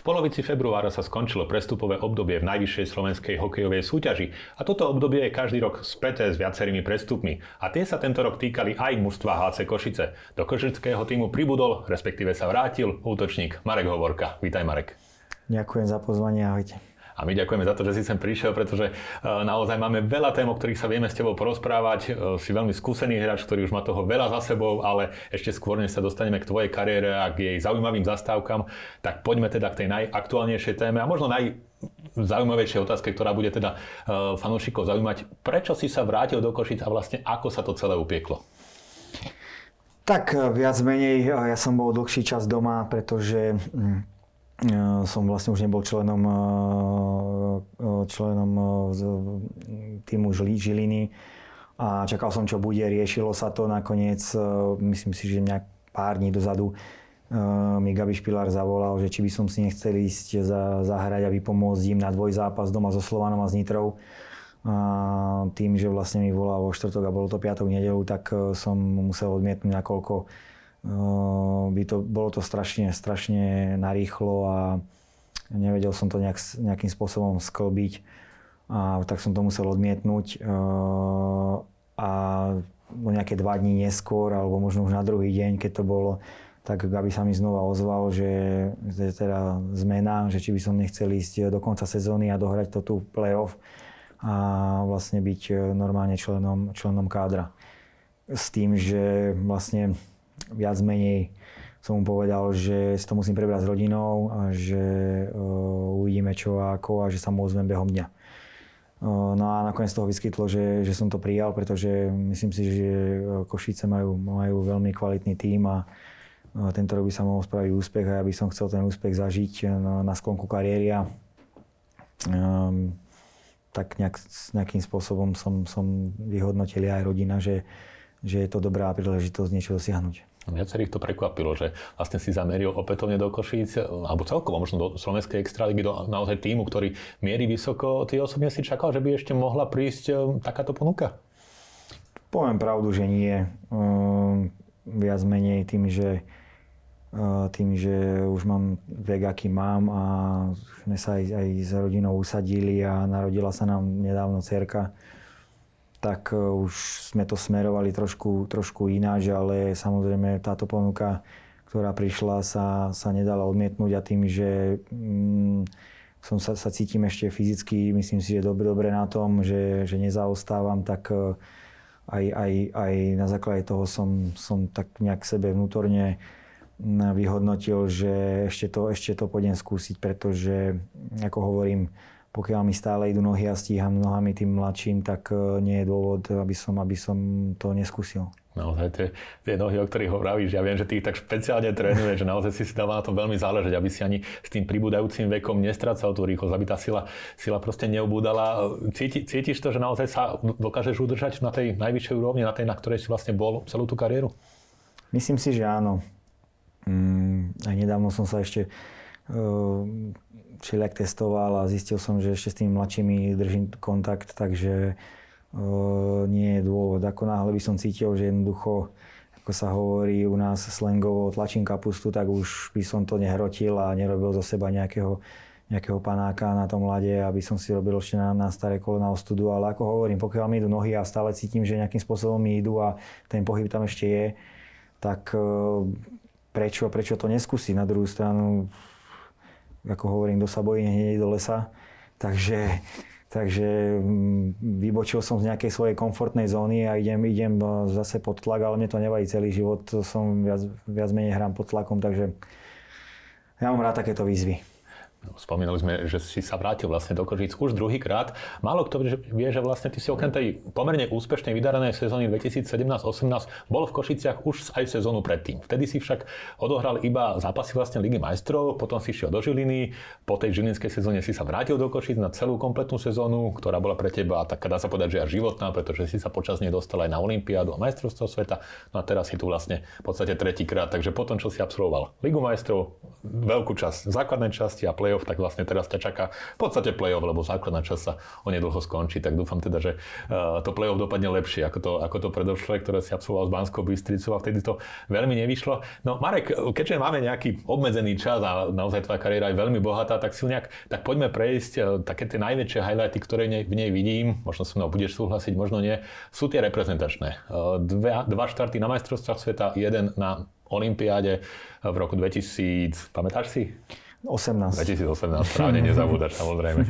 V polovici februára sa skončilo prestupové obdobie v najvyššej slovenskej hokejovej súťaži a toto obdobie je každý rok späté s viacerými prestupmi a tie sa tento rok týkali aj mužstva HC Košice. Do košického týmu pribudol, respektíve sa vrátil útočník Marek Hovorka. Vítaj Marek. Ďakujem za pozvanie, ahojte. A my ďakujeme za to, že si sem prišiel, pretože e, naozaj máme veľa tém, o ktorých sa vieme s tebou porozprávať. E, si veľmi skúsený hráč, ktorý už má toho veľa za sebou, ale ešte skôr, než sa dostaneme k tvojej kariére a k jej zaujímavým zastávkam, tak poďme teda k tej najaktuálnejšej téme a možno naj zaujímavejšej otázke, ktorá bude teda e, fanúšikov zaujímať. Prečo si sa vrátil do Košic a vlastne ako sa to celé upieklo? Tak viac menej, ja som bol dlhší čas doma, pretože mm, Eh, som vlastne už nebol členom, eh, eh, členom mm, týmu Žiliny a čakal som, čo bude. Riešilo sa to nakoniec, myslím si, že nejak pár dní dozadu mi Gabi Špilár zavolal, že či by som si nechcel ísť za, zahrať a vypomôcť im na dvojzápas doma so Slovanom a s Nitrou. A tým, že vlastne mi volal vo štvrtok a bolo to piatok, nedelu, tak som musel odmietnúť, nakoľko No, by to, bolo to strašne, strašne narýchlo a nevedel som to nejak, nejakým spôsobom sklbiť a tak som to musel odmietnúť e, a o no, nejaké dva dní neskôr alebo možno už na druhý deň, keď to bolo, tak Gabi sa mi znova ozval, že, je teda zmena, že či by som nechcel ísť do konca sezóny a dohrať to tu play-off a vlastne byť e, normálne členom, členom kádra. S tým, že vlastne viac menej som mu povedal, že si to musím prebrať s rodinou a že uh, uvidíme čo a ako a že sa mu ozvem behom dňa. Uh, no a nakoniec toho vyskytlo, že, že som to prijal, pretože myslím si, že e, Košice majú, majú veľmi kvalitný tím a uh, tento rok by sa mohol spraviť úspech a ja by som chcel ten úspech zažiť na, na sklonku kariéry a um, tak nejak, nejakým spôsobom som, som vyhodnotil aj rodina, že, že je to dobrá príležitosť niečo dosiahnuť viacerých to prekvapilo, že vlastne si zameril opätovne do Košíc, alebo celkovo možno do slovenskej extraligy, do naozaj týmu, ktorý mierí vysoko. Ty osobne si čakal, že by ešte mohla prísť e, takáto ponuka? Poviem pravdu, že nie. E, viac menej tým, že e, tým, že už mám vek, aký mám a sme sa aj, aj s rodinou usadili a narodila sa nám nedávno cerka tak e, už sme to smerovali trošku, trošku ináč, ale samozrejme táto ponuka, ktorá prišla, sa, sa nedala odmietnúť a tým, že mm, som sa, sa cítim ešte fyzicky, myslím si, že dobre, dobre na tom, že, že nezaostávam, tak e, aj, aj, aj na základe toho som, som tak nejak sebe vnútorne mm, vyhodnotil, že ešte to, ešte to pôjdem skúsiť, pretože, ako hovorím, pokiaľ mi stále idú nohy a stíham nohami tým mladším, tak e, nie je dôvod, aby som, aby som to neskúsil. Naozaj tie, tie nohy, o ktorých hovoríš, ja viem, že ty ich tak špeciálne trénuješ, že naozaj si si dáva na to veľmi záležať, aby si ani s tým pribúdajúcim vekom nestracal tú rýchlosť, aby tá sila, sila proste neubúdala. Cíti, cítiš to, že naozaj sa dokážeš udržať na tej najvyššej úrovni, na tej, na ktorej si vlastne bol celú tú kariéru? Myslím si, že áno. Mm, aj nedávno som sa ešte Ehm, všelijak testoval a zistil som, že ešte s tými mladšími držím kontakt, takže ehm, nie je dôvod. Ako náhle by som cítil, že jednoducho, ako sa hovorí u nás slangovo, tlačím kapustu, tak už by som to nehrotil a nerobil zo seba nejakého, nejakého panáka na tom mlade, aby som si robil ešte na, na staré kolena na ostudu. Ale ako hovorím, pokiaľ mi idú nohy a stále cítim, že nejakým spôsobom mi idú a ten pohyb tam ešte je, tak ehm, prečo, prečo to neskúsiť? Na druhú stranu ako hovorím, do Sabojín hneď do lesa. Takže, takže mm, vybočil som z nejakej svojej komfortnej zóny a idem, idem e, zase pod tlak, ale mne to nevadí celý život, som viac, viac menej hrám pod tlakom, takže ja mám rád takéto výzvy. Spomínali sme, že si sa vrátil vlastne do Košic už druhýkrát. Málo kto vie, že vlastne ty si okrem tej pomerne úspešnej vydaranej sezóny 2017-18 bol v Košiciach už aj sezónu predtým. Vtedy si však odohral iba zápasy vlastne Ligy majstrov, potom si šiel do Žiliny, po tej žilinskej sezóne si sa vrátil do Košic na celú kompletnú sezónu, ktorá bola pre teba taká, dá sa povedať, že aj životná, pretože si sa počas nej dostal aj na Olympiádu a majstrovstvo sveta. No a teraz si tu vlastne v podstate tretíkrát, takže potom, čo si absolvoval Ligu majstrov, veľkú časť základnej časti a play playoff, tak vlastne teraz ťa čaká v podstate playoff, lebo základná časť sa onedlho skončí, tak dúfam teda, že eh, to playoff dopadne lepšie ako to, ako to predošlé, ktoré si absolvoval s Banskou Bystricou a vtedy to veľmi nevyšlo. No Marek, keďže máme nejaký obmedzený čas a naozaj tvoja kariéra je veľmi bohatá, tak si nejak, tak poďme prejsť eh, také tie najväčšie highlighty, ktoré v nej vidím, možno so mnou budeš súhlasiť, možno nie, sú tie reprezentačné. Eh, dva, dva štarty na majstrovstvách sveta, jeden na Olympiáde v roku 2000. Pamätáš si? 18. 2018, správne nezabúdaš samozrejme.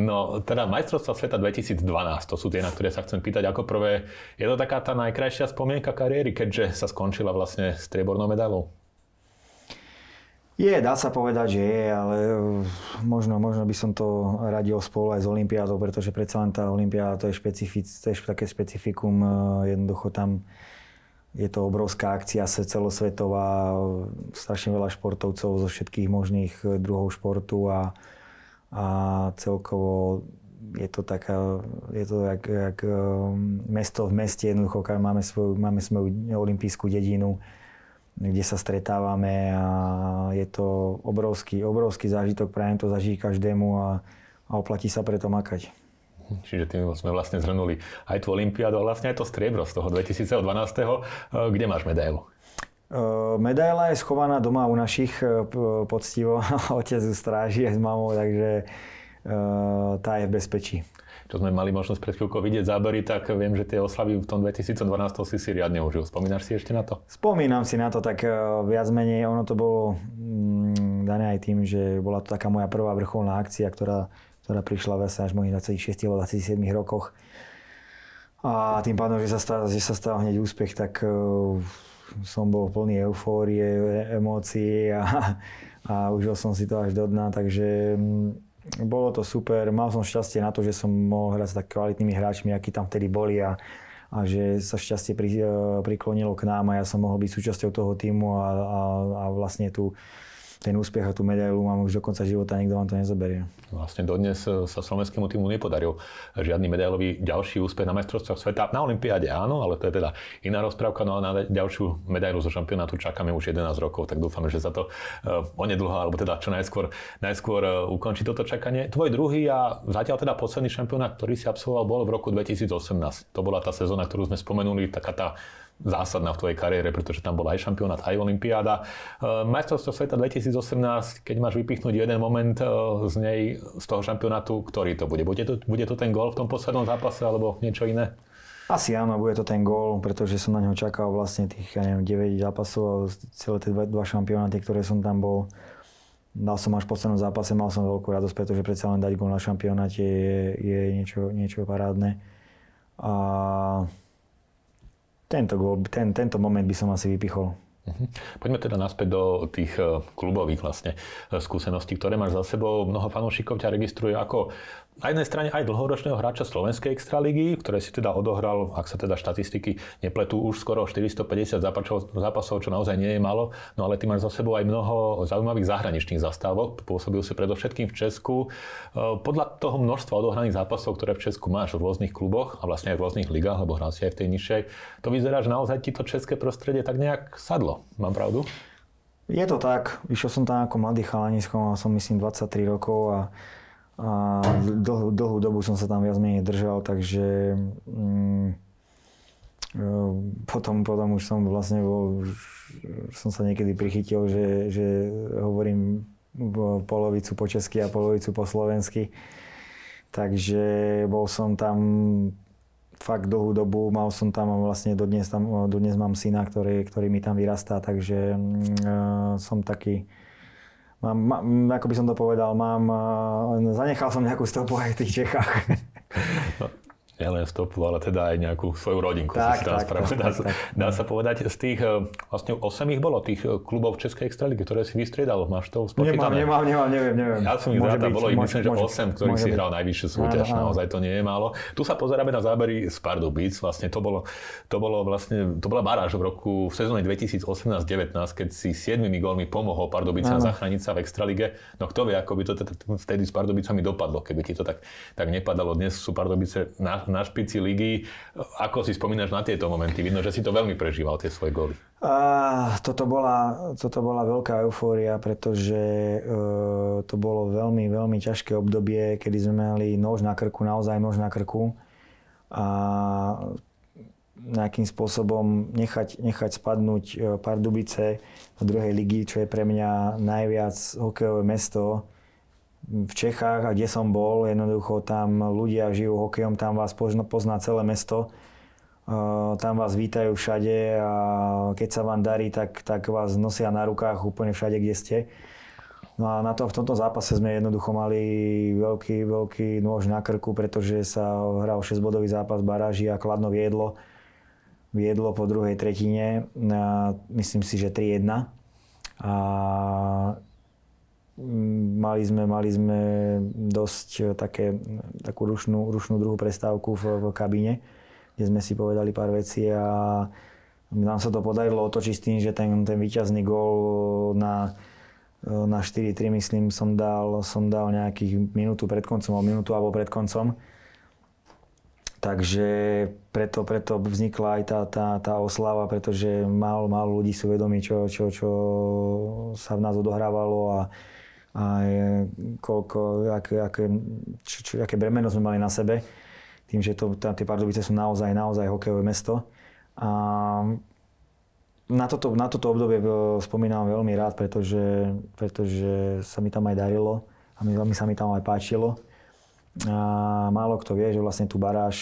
No teda majstrovstva sveta 2012, to sú tie, na ktoré sa chcem pýtať ako prvé. Je to taká tá najkrajšia spomienka kariéry, keďže sa skončila vlastne triebornou medailou? Je, dá sa povedať, že je, ale e, možno, možno by som to radil spolu aj s Olympiádou, pretože predsa len tá Olympiáda to je, špecific, to je také špecifikum, e, jednoducho tam je to obrovská akcia celosvetová, strašne veľa športovcov zo všetkých možných eh, druhov športu a, a celkovo je to taká, je to jak, jak ehm, mesto v meste, jednoducho máme svoju, máme svoju olimpijskú dedinu, kde sa stretávame a je to obrovský, obrovský zážitok, prajem to zažiť každému a, a oplatí sa preto makať. Čiže tým sme vlastne zhrnuli aj tú Olympiádu a vlastne aj to striebro z toho 2012. E, kde máš medailu? E, medaila je schovaná doma u našich e, poctivo. Otec ju stráži aj s mamou, takže tá je v bezpečí. Čo sme mali možnosť pred chvíľkou vidieť zábery, tak viem, že tie oslavy v tom 2012 si si riadne užil. Spomínaš si ešte na to? Spomínam si na to, tak viac menej ono to bolo mm, dané aj tým, že bola to taká moja prvá vrcholná akcia, ktorá ktorá prišla vlastne až mojich 26 alebo 27 rokoch. A tým pádom, že sa stal, že sa stal hneď úspech, tak uh, som bol plný eufórie, emócií a, a užil som si to až do dna, takže um, bolo to super. Mal som šťastie na to, že som mohol hrať s tak kvalitnými hráčmi, akí tam vtedy boli a, a že sa šťastie pri, uh, priklonilo k nám a ja som mohol byť súčasťou toho týmu a, a, a vlastne tu ten úspech a tú medailu mám už do konca života, nikto vám to nezoberie. Vlastne dodnes e, sa slovenskému týmu nepodaril žiadny medailový ďalší úspech na majstrovstvách sveta. Na Olympiáde áno, ale to je teda iná rozprávka, no a na ďalšiu medailu zo šampionátu čakáme už 11 rokov, tak dúfame, že sa to e, onedlho, alebo teda čo najskôr, najskôr e, ukončí toto čakanie. Tvoj druhý a zatiaľ teda posledný šampionát, ktorý si absolvoval, bol v roku 2018. To bola tá sezóna, ktorú sme spomenuli, taká tá zásadná v tvojej kariére, pretože tam bola aj šampionát, aj olimpiáda. E, majstrovstvo sveta 2018, keď máš vypichnúť jeden moment e, z nej, z toho šampionátu, ktorý to bude? Bude to, bude to ten gol v tom poslednom zápase alebo niečo iné? Asi áno, bude to ten gól, pretože som na ňo čakal vlastne tých, ja neviem, 9 zápasov a celé tie dva, dva šampionáty, ktoré som tam bol. Dal som až v poslednom zápase, mal som veľkú radosť, pretože predsa len dať gól na šampionáte je, je niečo, niečo parádne. A tento, gól, ten, tento moment by som asi vypichol. Mhm. Poďme teda naspäť do tých eh, klubových vlastne eh, skúseností, ktoré máš za sebou. Mnoho fanúšikov ťa registruje ako na jednej strane aj dlhoročného hráča Slovenskej extraligy, ktoré si teda odohral, ak sa teda štatistiky nepletú, už skoro 450 zápasov, zápasov, čo naozaj nie je malo. no ale ty máš za sebou aj mnoho zaujímavých zahraničných zastávok. Pôsobil si predovšetkým v Česku. Eh, podľa toho množstva odohraných zápasov, ktoré v Česku máš v rôznych kluboch a vlastne aj v rôznych ligách, alebo hral si aj v tej nižšej, to vyzerá, že naozaj ti to české prostredie tak nejak sadlo bolo. Mám pravdu? Je to tak. Išiel som tam ako mladý chalanisko, mal som myslím 23 rokov a, a dlhú, dlhú dobu som sa tam viac menej držal, takže mm, e, potom, potom už som vlastne bol, som sa niekedy prichytil, že, že hovorím polovicu po česky a polovicu po slovensky. Takže bol som tam fakt dlhú dobu, mal som tam vlastne dodnes, tam, dodnes mám syna, ktorý, ktorý mi tam vyrastá, takže uh, som taký, mám, ma, ako by som to povedal, mám, uh, zanechal som nejakú stopu aj v tých Čechách. nielen stopu, ale teda aj nejakú svoju rodinku. Tak, si tak, tak, tak, dá, tak, sa, dá sa povedať, z tých e, vlastne 8 ich bolo, tých e, klubov Českej extraligy, ktoré si vystriedal. Máš to spočítané? Nemám, nemám, nemám, neviem, neviem. Ja som ich zrátal, bolo ich myslím, že 8, ktorých si byť. hral najvyššiu súťaž. Áno, Naozaj to nie je málo. Tu sa pozeráme na zábery z Pardubic. Vlastne to bolo, to bolo vlastne, to bola baráž v roku v sezóne 2018-19, keď si 7 gólmi pomohol Pardubicám zachrániť sa v extralige. No kto vie, ako by to teda vtedy s Pardubicami dopadlo, keby ti to tak, tak nepadalo. Dnes sú Pardubice na, na špici ligy. Ako si spomínaš na tieto momenty? Vidno, že si to veľmi prežíval, tie svoje góly. A, toto, bola, toto bola veľká eufória, pretože e, to bolo veľmi, veľmi ťažké obdobie, kedy sme mali nož na krku, naozaj nož na krku. A nejakým spôsobom nechať, nechať spadnúť e, Pardubice v druhej ligy, čo je pre mňa najviac hokejové mesto v Čechách a kde som bol, jednoducho tam ľudia žijú hokejom, tam vás pozná celé mesto, tam vás vítajú všade a keď sa vám darí, tak, tak vás nosia na rukách úplne všade, kde ste. No a na to, v tomto zápase sme jednoducho mali veľký, veľký nôž na krku, pretože sa hral 6-bodový zápas baráži a Kladno viedlo. Viedlo po druhej tretine, myslím si, že 3-1. A Mali sme, mali sme dosť e, také, e, takú rušnú, rušnú druhú prestávku v, v kabíne, kde sme si povedali pár vecí a nám sa to podarilo otočiť s tým, že ten, ten výťazný gól e, na, na 4-3 myslím som dal, som dal nejakých minútu pred koncom, alebo minútu alebo pred koncom. Takže preto, preto vznikla aj tá, tá, tá oslava, pretože málo, málo ľudí sú vedomí, čo, čo, čo sa v nás odohrávalo a a koľko, aké, ak, č, č, aké bremeno sme mali na sebe, tým, že to, tá, tie Pardubice sú naozaj, naozaj hokejové mesto. A na toto, na toto obdobie e, spomínam veľmi rád, pretože, pretože sa mi tam aj darilo a mi, veľmi sa mi tam aj páčilo. A málo kto vie, že vlastne tú baráž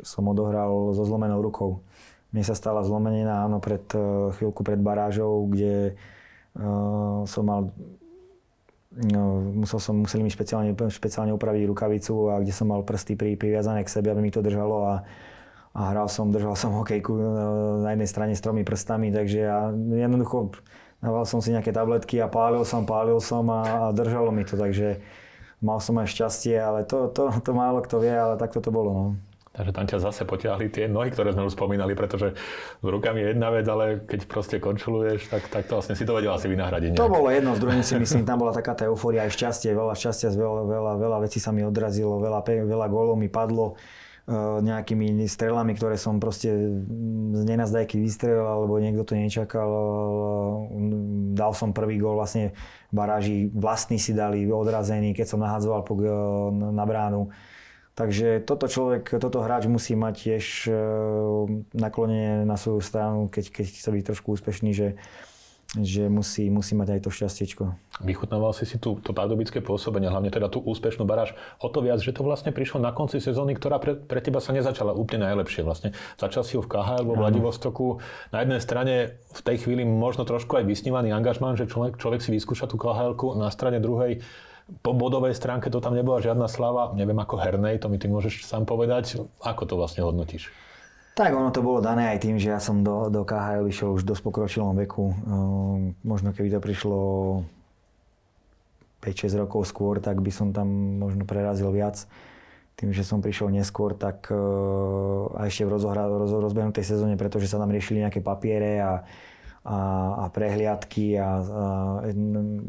som odohral so zlomenou rukou. Mne sa stala zlomenina áno, pred, e, chvíľku pred barážou, kde uh, som mal No, musel som, museli mi špeciálne, špeciálne upraviť rukavicu a kde som mal prsty pri, priviazané k sebe, aby mi to držalo a, a hral som, držal som hokejku no, na jednej strane s tromi prstami, takže ja jednoducho dával som si nejaké tabletky a pálil som, pálil som a, a držalo mi to, takže mal som aj šťastie, ale to, to, to málo kto vie, ale takto to bolo. No. Takže tam ťa zase potiahli tie nohy, ktoré sme už spomínali, pretože s rukami je jedna vec, ale keď proste končuluješ, tak, tak to vlastne si to vedel asi vynahradiť. Nejak. To bolo jedno z druhým si myslím, tam bola taká tá euforia aj šťastie, veľa šťastia, veľa, veľa, veľa vecí sa mi odrazilo, veľa, veľa gólov mi padlo e, nejakými strelami, ktoré som proste z nenazdajky vystrelil, alebo niekto to nečakal. E, dal som prvý gol vlastne v baráži, vlastní si dali, odrazený, keď som nahadzoval na bránu Takže toto človek, toto hráč musí mať tiež e, naklonenie na svoju stranu, keď, keď chce byť trošku úspešný, že, že musí, musí mať aj to šťastiečko. Vychutnával si si tú, to pardubické pôsobenie, hlavne teda tú úspešnú baráž. O to viac, že to vlastne prišlo na konci sezóny, ktorá pre, pre teba sa nezačala úplne najlepšie. Vlastne. Začal si ju v KHL vo Vladivostoku. Na jednej strane v tej chvíli možno trošku aj vysnívaný angažmán, že človek, človek si vyskúša tú KHL, na strane druhej po bodovej stránke to tam nebola žiadna slava, neviem ako hernej, to mi ty môžeš sám povedať. Ako to vlastne hodnotíš? Tak ono to bolo dané aj tým, že ja som do, do KHL išiel už v dosť pokročilom veku. Ehm, možno keby to prišlo 5-6 rokov skôr, tak by som tam možno prerazil viac. Tým, že som prišiel neskôr, tak ehm, a ešte v rozohra, roz, rozbehnutej sezóne, pretože sa tam riešili nejaké papiere a a, a prehliadky a, a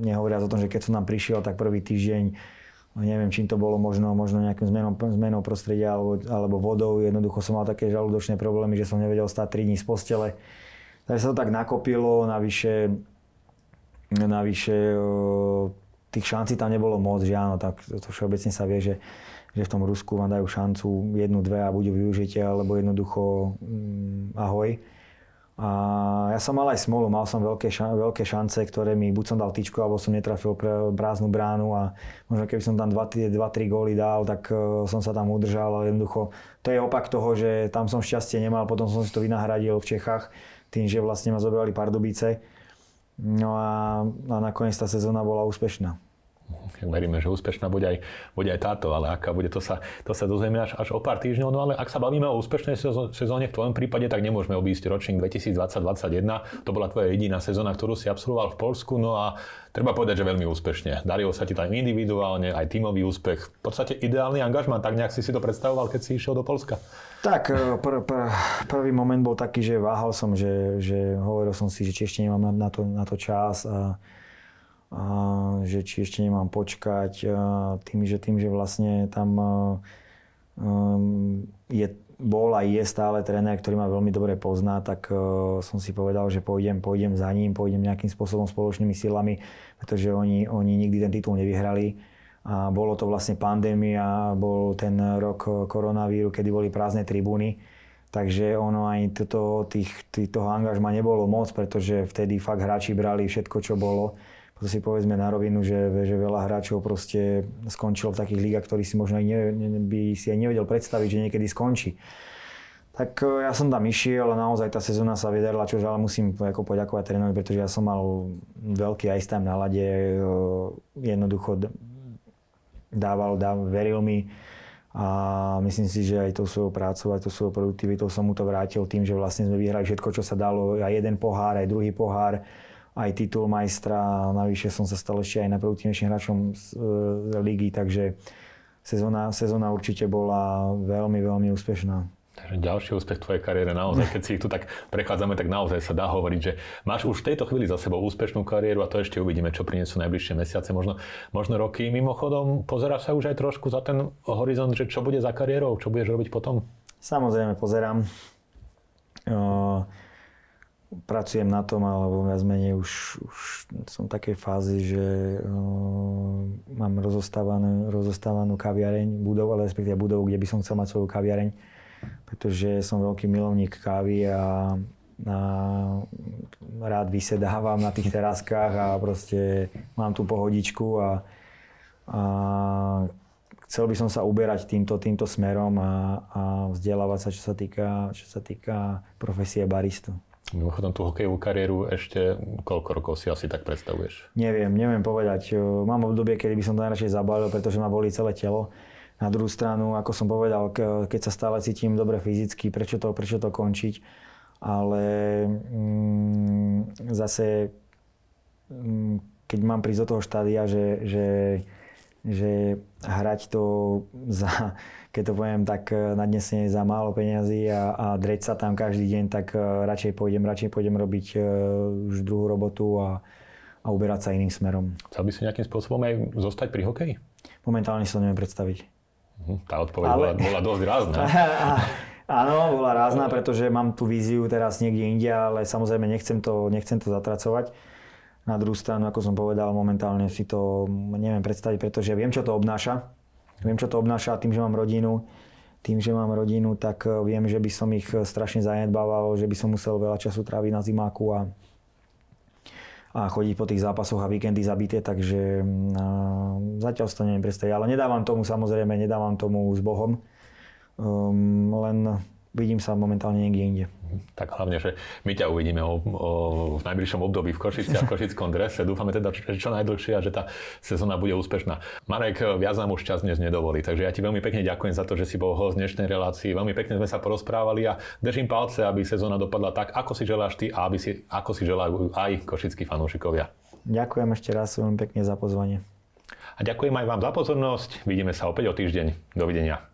nehovoriac o tom, že keď som tam prišiel, tak prvý týždeň no neviem, čím to bolo, možno, možno nejakým zmenom zmenou prostredia alebo, alebo vodou. Jednoducho som mal také žalúdočné problémy, že som nevedel stať 3 dní z postele. Takže sa to tak nakopilo, navyše, navyše tých šancí tam nebolo moc, že áno, tak to všeobecne sa vie, že, že v tom Rusku vám dajú šancu jednu, dve a buď ju využite, alebo jednoducho mm, ahoj. A ja som mal aj smolu, mal som veľké, ša- veľké šance, ktoré mi buď som dal tyčku, alebo som netrafil pre bráznu bránu a možno keby som tam 2-3 góly dal, tak e, som sa tam udržal, ale jednoducho to je opak toho, že tam som šťastie nemal, potom som si to vynahradil v Čechách tým, že vlastne ma zobrali Pardubice. No a, a nakoniec tá sezóna bola úspešná. Hm, veríme, že úspešná bude aj, bude aj táto, ale aká bude, to sa, to sa dozvieme až, až o pár týždňov. No ale ak sa bavíme o úspešnej sezóne v tvojom prípade, tak nemôžeme obísť ročník 2020-2021. To bola tvoja jediná sezóna, ktorú si absolvoval v Polsku. No a treba povedať, že veľmi úspešne. Darilo sa ti tam individuálne, aj tímový úspech. V podstate ideálny angažman, tak nejak si si to predstavoval, keď si išiel do Polska. Tak, e, pr- pr- prvý moment bol taký, že váhal som, že, že hovoril som si, že ešte nemám na, na, to, na to čas a a že či ešte nemám počkať, tým, že tým, že vlastne tam um, je, bol a je stále tréner, ktorý ma veľmi dobre pozná, tak e, som si povedal, že pôjdem, pôjdem za ním, pôjdem nejakým spôsobom spoločnými silami, pretože oni, oni nikdy ten titul nevyhrali. A bolo to vlastne pandémia, bol ten rok koronavíru, kedy boli prázdne tribúny. Takže ono aj toto, tých, toho angažma nebolo moc, pretože vtedy fakt hráči brali všetko, čo bolo to si povedzme na rovinu, že, že veľa hráčov proste skončilo v takých ligách, ktorí si možno aj ne, ne, by si aj nevedel predstaviť, že niekedy skončí. Tak e, ja som tam išiel a naozaj tá sezóna sa vydarila, čo ale musím ako poďakovať trénerovi, pretože ja som mal veľký ice time na lade, e, jednoducho dával, dával veril mi a myslím si, že aj tou svojou prácou, aj tou svojou produktivitou som mu to vrátil tým, že vlastne sme vyhrali všetko, čo sa dalo, aj jeden pohár, aj druhý pohár aj titul majstra, navyše som sa stal ešte aj najproduktívnejším hráčom z, e, ligy, takže sezóna, sezóna určite bola veľmi, veľmi úspešná. Takže ďalší úspech tvojej kariére naozaj, keď si ich tu tak prechádzame, tak naozaj sa dá hovoriť, že máš už v tejto chvíli za sebou úspešnú kariéru a to ešte uvidíme, čo prinesú najbližšie mesiace, možno, možno roky. Mimochodom, pozeráš sa už aj trošku za ten horizont, že čo bude za kariérou, čo budeš robiť potom? Samozrejme, pozerám. Uh pracujem na tom, alebo viac menej už, už som v takej fázi, že uh, mám rozostávanú, rozostávanú kaviareň budov, ale respektíve budovu, kde by som chcel mať svoju kaviareň, pretože som veľký milovník kávy a, a rád vysedávam na tých teraskách a proste mám tú pohodičku a, a chcel by som sa uberať týmto, týmto smerom a, a vzdelávať sa, čo sa týka, čo sa týka profesie baristu. Mimochodom, tú hokejovú kariéru ešte koľko rokov si asi tak predstavuješ? Neviem, neviem povedať. Mám obdobie, kedy by som to najradšej zabalil, pretože ma boli celé telo. Na druhú stranu, ako som povedal, keď sa stále cítim dobre fyzicky, prečo to, prečo to končiť? Ale mm, zase, mm, keď mám prísť do toho štádia, že, že že hrať to za, keď to poviem tak eh, na dnesne za málo peňazí a, a dreť sa tam každý deň, tak eh, radšej pôjdem, radšej pôjdem robiť eh, už druhú robotu a, a uberať sa iným smerom. Chcel by si nejakým spôsobom aj zostať pri hokeji? Momentálne si to neviem predstaviť. Mhm, tá odpoveď Ale... bola, bola dosť rázna. Áno, bola rázna, pretože mám tú víziu teraz niekde inde, ale samozrejme nechcem to, nechcem to zatracovať. Na druhú stranu, ako som povedal, momentálne si to neviem predstaviť, pretože viem, čo to obnáša. Viem, čo to obnáša tým, že mám rodinu, tým, že mám rodinu, tak eh, viem, že by som ich eh, strašne zanedbával, že by som musel veľa času tráviť na zimáku a, a chodiť po tých zápasoch a víkendy zabité, takže mm, a, zatiaľ si to neviem predstaviť. Ale nedávam tomu samozrejme, nedávam tomu s Bohom, um, len vidím sa momentálne niekde inde tak hlavne, že my ťa uvidíme o, o, v najbližšom období v Košici a v košickom drese. Dúfame teda, že čo najdlhšie a že tá sezóna bude úspešná. Marek, viac nám už čas dnes nedovolí, takže ja ti veľmi pekne ďakujem za to, že si bol host dnešnej relácii. Veľmi pekne sme sa porozprávali a držím palce, aby sezóna dopadla tak, ako si želáš ty a aby si, ako si želajú aj košickí fanúšikovia. Ďakujem ešte raz veľmi pekne za pozvanie. A ďakujem aj vám za pozornosť. Vidíme sa opäť o týždeň. Dovidenia.